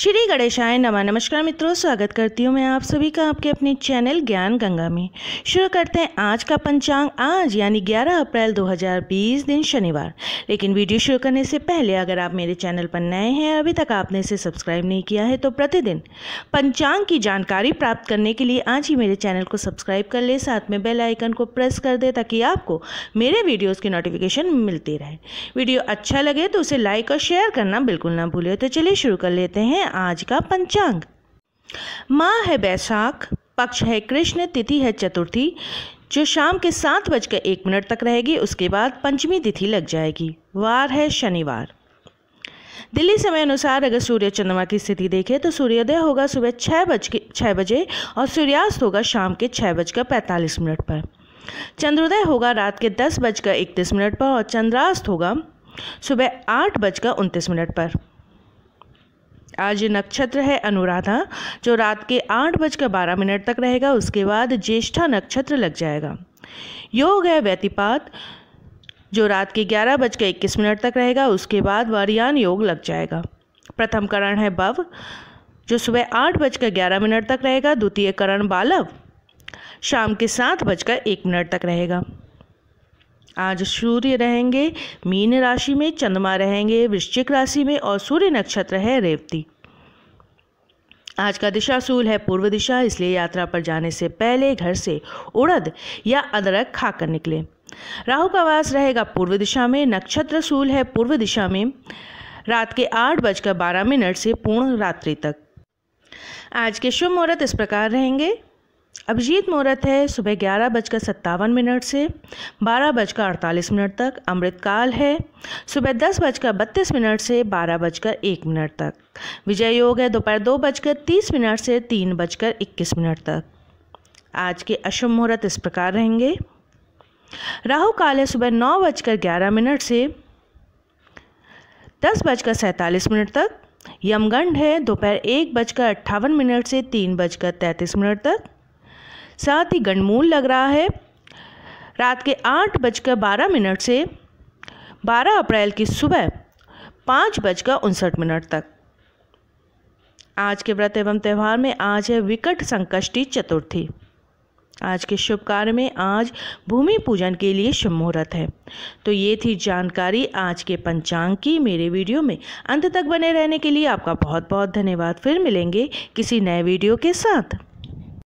श्री गणेशाय नमा नमस्कार मित्रों स्वागत करती हूँ मैं आप सभी का आपके अपने चैनल ज्ञान गंगा में शुरू करते हैं आज का पंचांग आज यानी 11 अप्रैल 2020 दिन शनिवार लेकिन वीडियो शुरू करने से पहले अगर आप मेरे चैनल पर नए हैं अभी तक आपने इसे सब्सक्राइब नहीं किया है तो प्रतिदिन पंचांग की जानकारी प्राप्त करने के लिए आज ही मेरे चैनल को सब्सक्राइब कर ले साथ में बेल आइकन को प्रेस कर दे ताकि आपको मेरे वीडियोज़ की नोटिफिकेशन मिलती रहे वीडियो अच्छा लगे तो उसे लाइक और शेयर करना बिल्कुल ना भूलें तो चलिए शुरू कर लेते हैं आज का पंचांग माह है बैसाख पक्ष है कृष्ण तिथि है चतुर्थी जो शाम के सात बजकर एक मिनट तक रहेगी उसके बाद पंचमी तिथि लग जाएगी वार है शनिवार दिल्ली समय अनुसार अगर सूर्य चंद्रमा की स्थिति देखें तो सूर्योदय होगा सुबह छः बज के छः बजे और सूर्यास्त होगा शाम के छः बजकर पैंतालीस मिनट पर चंद्रोदय होगा रात के दस बजकर इकतीस मिनट पर और चंद्रास्त होगा सुबह आठ बजकर उनतीस मिनट पर आज नक्षत्र है अनुराधा जो रात के आठ बजकर बारह मिनट तक रहेगा उसके बाद ज्येष्ठा नक्षत्र लग जाएगा योग है व्यतिपात जो रात के ग्यारह बजकर इक्कीस मिनट तक रहेगा उसके बाद वारियान योग लग जाएगा प्रथम करण है बव जो सुबह आठ बजकर ग्यारह मिनट तक रहेगा द्वितीय करण बालव शाम के सात बजकर एक मिनट तक रहेगा आज सूर्य रहेंगे मीन राशि में चंद्रमा रहेंगे वृश्चिक राशि में और सूर्य नक्षत्र है रेवती आज का दिशा सूल है पूर्व दिशा इसलिए यात्रा पर जाने से पहले घर से उड़द या अदरक खाकर निकले राहु का वास रहेगा पूर्व दिशा में नक्षत्र सूल है पूर्व दिशा में रात के आठ बजकर बारह मिनट से पूर्ण रात्रि तक आज के शुभ मुहूर्त इस प्रकार रहेंगे अभिजीत मुहूर्त है सुबह ग्यारह बजकर सत्तावन मिनट से बारह बजकर अड़तालीस मिनट तक अमृतकाल है सुबह दस बजकर बत्तीस मिनट से बारह बजकर एक मिनट तक विजय योग है दोपहर दो बजकर तीस मिनट से तीन बजकर इक्कीस मिनट तक आज के अशुभ मुहूर्त इस प्रकार रहेंगे राहु काल है सुबह नौ बजकर ग्यारह मिनट से दस बजकर सैंतालीस मिनट तक यमगंड है दोपहर एक बजकर अट्ठावन मिनट से तीन बजकर तैंतीस मिनट तक साथ ही गणमूल लग रहा है रात के आठ बजकर बारह मिनट से बारह अप्रैल की सुबह पाँच बजकर उनसठ मिनट तक आज के व्रत एवं त्यौहार में आज है विकट संकष्टी चतुर्थी आज के शुभ कार्य में आज भूमि पूजन के लिए शुभ मुहूर्त है तो ये थी जानकारी आज के पंचांग की मेरे वीडियो में अंत तक बने रहने के लिए आपका बहुत बहुत धन्यवाद फिर मिलेंगे किसी नए वीडियो के साथ